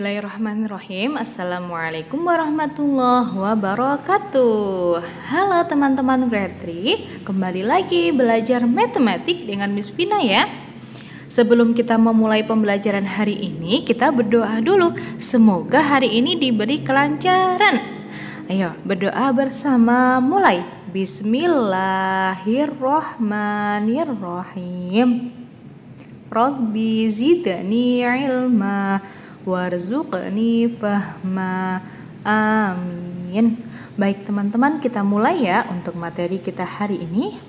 Bismillahirrahmanirrahim Assalamualaikum warahmatullahi wabarakatuh Halo teman-teman Gretri, Kembali lagi belajar matematik dengan Miss Vina ya Sebelum kita memulai pembelajaran hari ini Kita berdoa dulu Semoga hari ini diberi kelancaran Ayo berdoa bersama mulai Bismillahirrahmanirrahim Rabbi zidani ilma warzuqni fahma amin baik teman-teman kita mulai ya untuk materi kita hari ini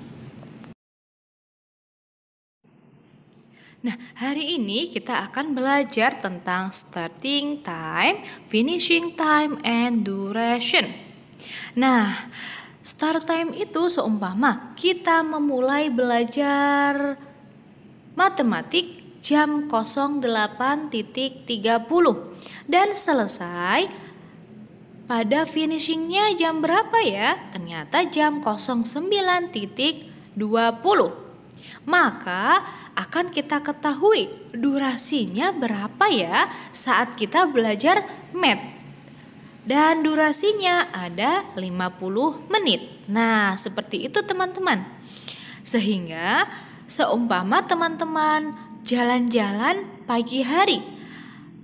Nah, hari ini kita akan belajar tentang starting time, finishing time, and duration. Nah, start time itu seumpama kita memulai belajar matematik jam 08.30 dan selesai pada finishingnya jam berapa ya? Ternyata jam 09.20. Maka akan kita ketahui durasinya berapa ya saat kita belajar math dan durasinya ada 50 menit. Nah, seperti itu teman-teman. Sehingga seumpama teman-teman jalan-jalan pagi hari.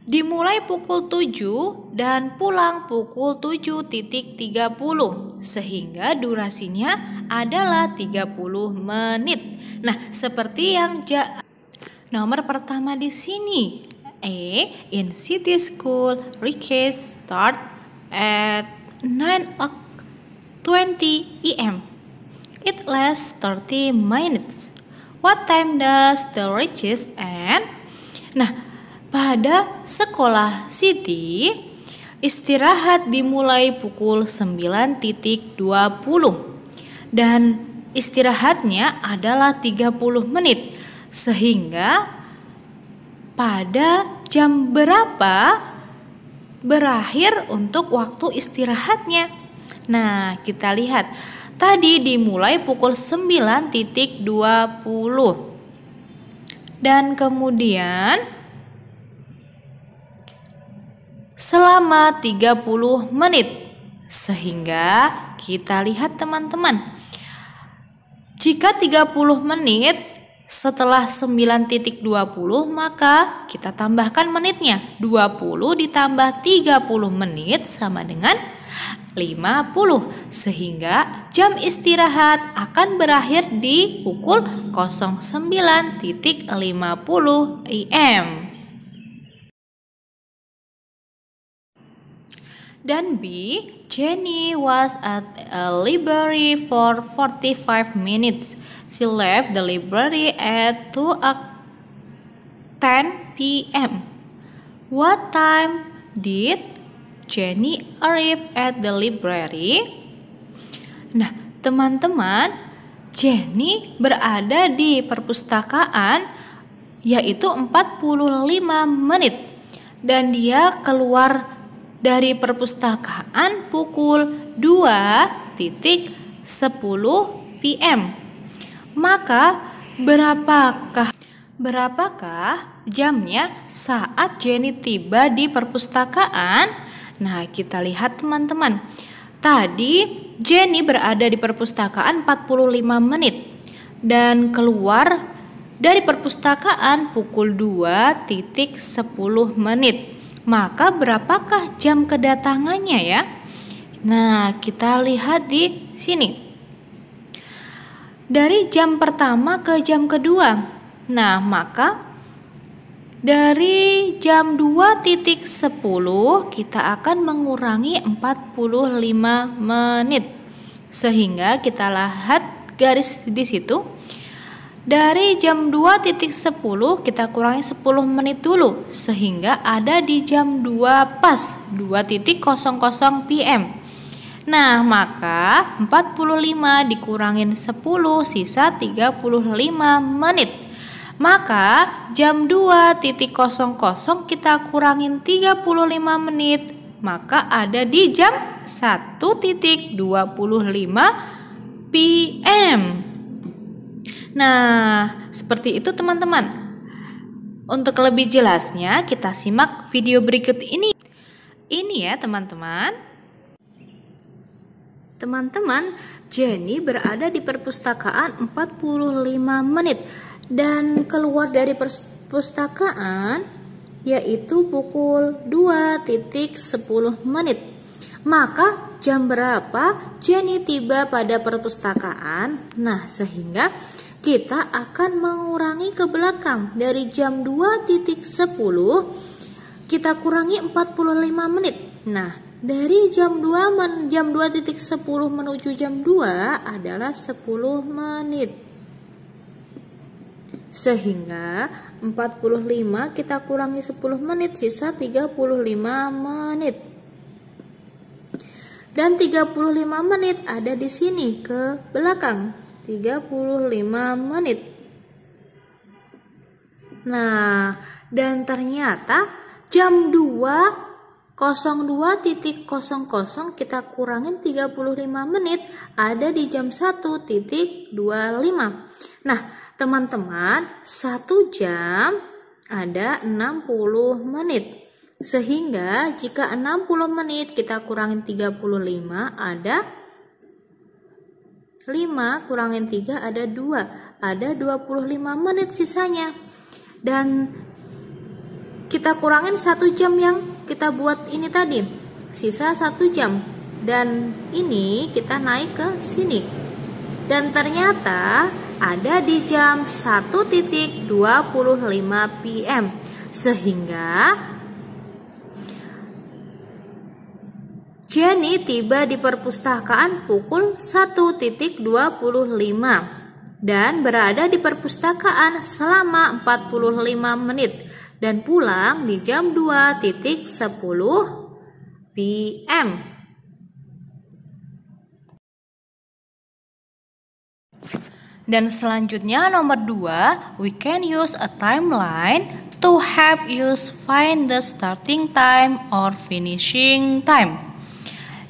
Dimulai pukul 7 dan pulang pukul 7.30 sehingga durasinya adalah 30 menit. Nah, seperti yang ja nomor pertama di sini. A. E, in city school, request start at 9 20 a.m. It lasts 30 minutes. What time does the riches end? Nah, pada sekolah Siti, istirahat dimulai pukul 9.20 dan istirahatnya adalah 30 menit sehingga pada jam berapa berakhir untuk waktu istirahatnya. Nah, kita lihat tadi dimulai pukul 9.20 dan kemudian selama 30 menit sehingga kita lihat teman-teman jika 30 menit setelah 9.20 maka kita tambahkan menitnya. 20 ditambah 30 menit sama dengan 50 sehingga jam istirahat akan berakhir di pukul 09.50 IM. Dan B, Jenny was at a library for 45 minutes. She left the library at 2 10 p.m. What time did Jenny arrive at the library? Nah, teman-teman, Jenny berada di perpustakaan yaitu 45 menit dan dia keluar dari perpustakaan pukul 2.10 PM. Maka berapakah berapakah jamnya saat Jenny tiba di perpustakaan? Nah, kita lihat teman-teman. Tadi Jenny berada di perpustakaan 45 menit dan keluar dari perpustakaan pukul 2.10 menit maka berapakah jam kedatangannya ya? Nah, kita lihat di sini. Dari jam pertama ke jam kedua. Nah, maka dari jam 2.10 kita akan mengurangi 45 menit. Sehingga kita lihat garis di situ dari jam 2.10 kita kurangi 10 menit dulu sehingga ada di jam 2 pas 2.00 PM. Nah, maka 45 dikurangin 10 sisa 35 menit. Maka jam 2.00 kita kurangin 35 menit, maka ada di jam 1.25 PM. Nah, seperti itu teman-teman. Untuk lebih jelasnya, kita simak video berikut ini. Ini ya, teman-teman. Teman-teman, Jenny berada di perpustakaan 45 menit dan keluar dari perpustakaan yaitu pukul 2.10 menit. Maka jam berapa Jenny tiba pada perpustakaan? Nah, sehingga kita akan mengurangi ke belakang dari jam 2.10 kita kurangi 45 menit. Nah, dari jam 2 men, jam 2.10 menuju jam 2 adalah 10 menit. Sehingga 45 kita kurangi 10 menit sisa 35 menit. Dan 35 menit ada di sini ke belakang. 35 menit. Nah, dan ternyata jam 2 kita kurangin 35 menit ada di jam 1.25. Nah, teman-teman, 1 jam ada 60 menit. Sehingga jika 60 menit kita kurangin 35 ada 5 kurangin 3 ada 2. Ada 25 menit sisanya. Dan kita kurangin 1 jam yang kita buat ini tadi. Sisa 1 jam. Dan ini kita naik ke sini. Dan ternyata ada di jam 1.25 PM. Sehingga Jenny tiba di perpustakaan pukul 1.25 dan berada di perpustakaan selama 45 menit dan pulang di jam 2.10 PM. Dan selanjutnya nomor 2, we can use a timeline to help you find the starting time or finishing time.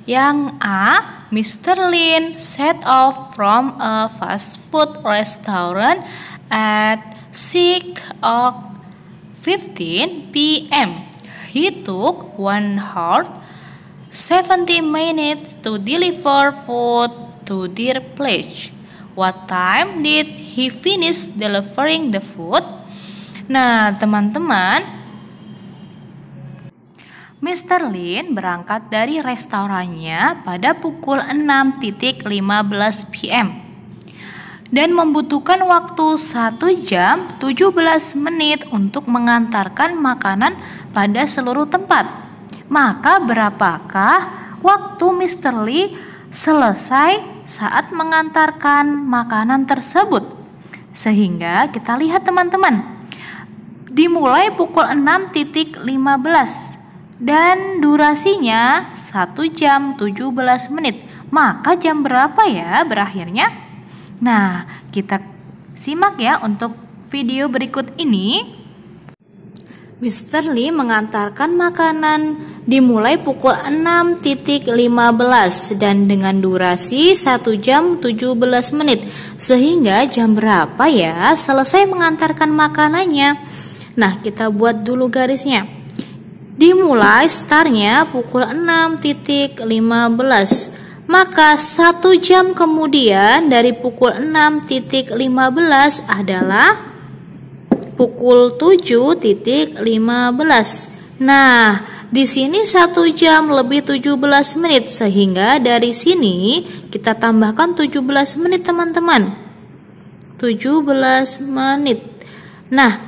Yang A, Mr. Lin set off from a fast food restaurant at 6:15 p.m. He took one hour 70 minutes to deliver food to their place. What time did he finish delivering the food? Nah, teman-teman, Mr. Lin berangkat dari restorannya pada pukul 6.15 PM dan membutuhkan waktu 1 jam 17 menit untuk mengantarkan makanan pada seluruh tempat. Maka berapakah waktu Mr. Lee selesai saat mengantarkan makanan tersebut? Sehingga kita lihat teman-teman. Dimulai pukul 6.15 dan durasinya 1 jam 17 menit. Maka jam berapa ya berakhirnya? Nah, kita simak ya untuk video berikut ini. Mr. Lee mengantarkan makanan dimulai pukul 6.15 dan dengan durasi 1 jam 17 menit. Sehingga jam berapa ya selesai mengantarkan makanannya? Nah, kita buat dulu garisnya dimulai startnya pukul 6.15 maka satu jam kemudian dari pukul 6.15 adalah pukul 7.15 nah di sini satu jam lebih 17 menit sehingga dari sini kita tambahkan 17 menit teman-teman 17 menit nah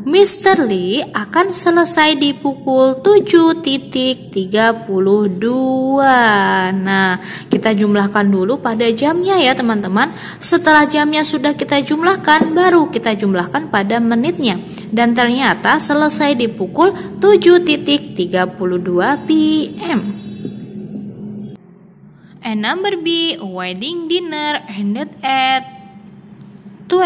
Mr. Lee akan selesai di pukul 7.32. Nah, kita jumlahkan dulu pada jamnya ya teman-teman. Setelah jamnya sudah kita jumlahkan, baru kita jumlahkan pada menitnya. Dan ternyata selesai di pukul 7.32 PM. And number B, wedding dinner ended at 12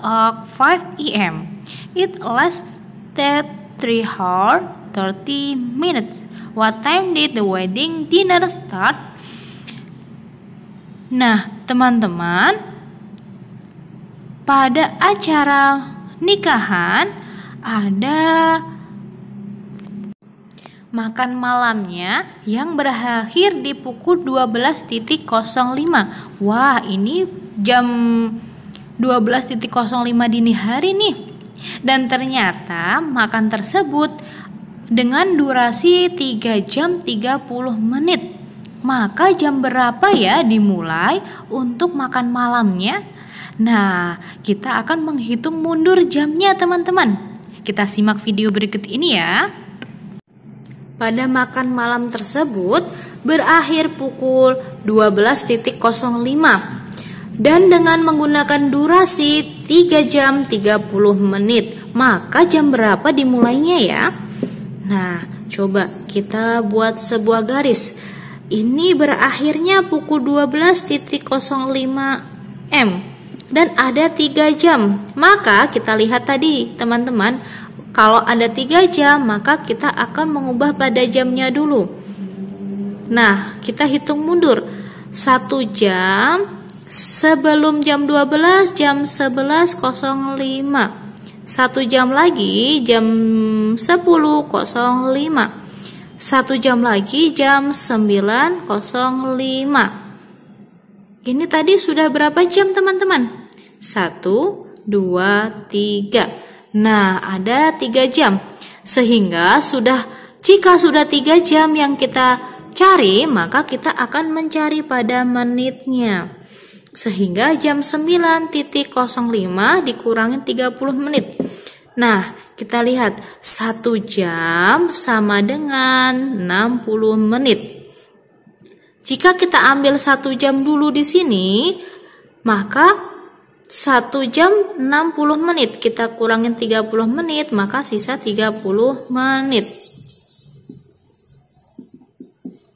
o'clock 5 a.m. It lasted three hours thirty minutes. What time did the wedding dinner start? Nah, teman-teman, pada acara nikahan ada makan malamnya yang berakhir di pukul 12.05. Wah, ini jam 12.05 dini hari nih. Dan ternyata makan tersebut dengan durasi 3 jam 30 menit. Maka jam berapa ya dimulai untuk makan malamnya? Nah, kita akan menghitung mundur jamnya teman-teman. Kita simak video berikut ini ya. Pada makan malam tersebut berakhir pukul 12.05 dan dengan menggunakan durasi 3 jam 30 menit. Maka jam berapa dimulainya ya? Nah, coba kita buat sebuah garis. Ini berakhirnya pukul 12.05 M dan ada 3 jam. Maka kita lihat tadi, teman-teman, kalau ada 3 jam, maka kita akan mengubah pada jamnya dulu. Nah, kita hitung mundur. 1 jam sebelum jam 12 jam 11.05 satu jam lagi jam 10.05 satu jam lagi jam 9.05 ini tadi sudah berapa jam teman-teman? 1, 2, 3 Nah ada 3 jam Sehingga sudah jika sudah 3 jam yang kita cari Maka kita akan mencari pada menitnya sehingga jam 9.05 dikurangi 30 menit. Nah, kita lihat 1 jam sama dengan 60 menit. Jika kita ambil 1 jam dulu di sini, maka 1 jam 60 menit kita kurangin 30 menit, maka sisa 30 menit.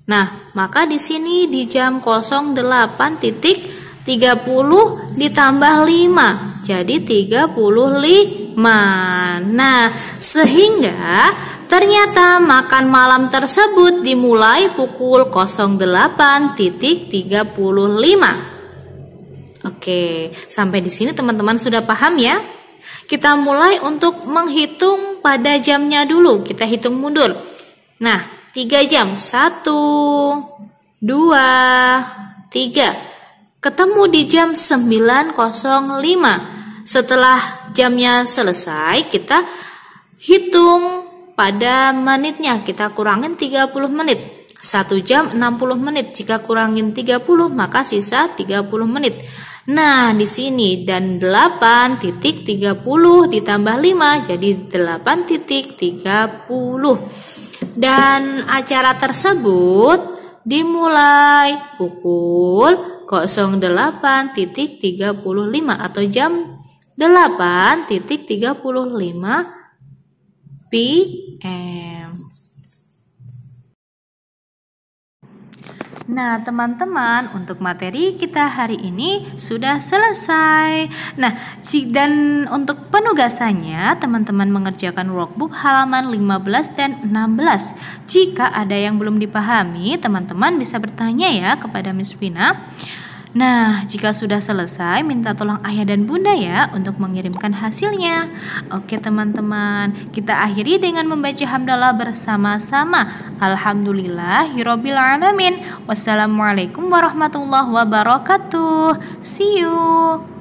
Nah, maka di sini di jam 08 titik 30 ditambah 5 jadi 35 nah sehingga ternyata makan malam tersebut dimulai pukul 08.35 Oke, sampai di sini teman-teman sudah paham ya? Kita mulai untuk menghitung pada jamnya dulu. Kita hitung mundur. Nah, 3 jam. 1 2 3 Ketemu di jam 9.05. Setelah jamnya selesai, kita hitung pada menitnya. Kita kurangin 30 menit. 1 jam 60 menit. Jika kurangin 30, maka sisa 30 menit. Nah, di sini dan 8,30 ditambah 5 jadi 8,30. Dan acara tersebut dimulai pukul 08.35 atau jam 8.35 PM. Nah, teman-teman, untuk materi kita hari ini sudah selesai. Nah, dan untuk penugasannya, teman-teman mengerjakan workbook halaman 15 dan 16. Jika ada yang belum dipahami, teman-teman bisa bertanya ya kepada Miss Vina. Nah, jika sudah selesai, minta tolong ayah dan bunda ya untuk mengirimkan hasilnya. Oke, teman-teman, kita akhiri dengan membaca hamdalah bersama-sama. Alhamdulillah, hirobil alamin. Wassalamualaikum warahmatullahi wabarakatuh. See you.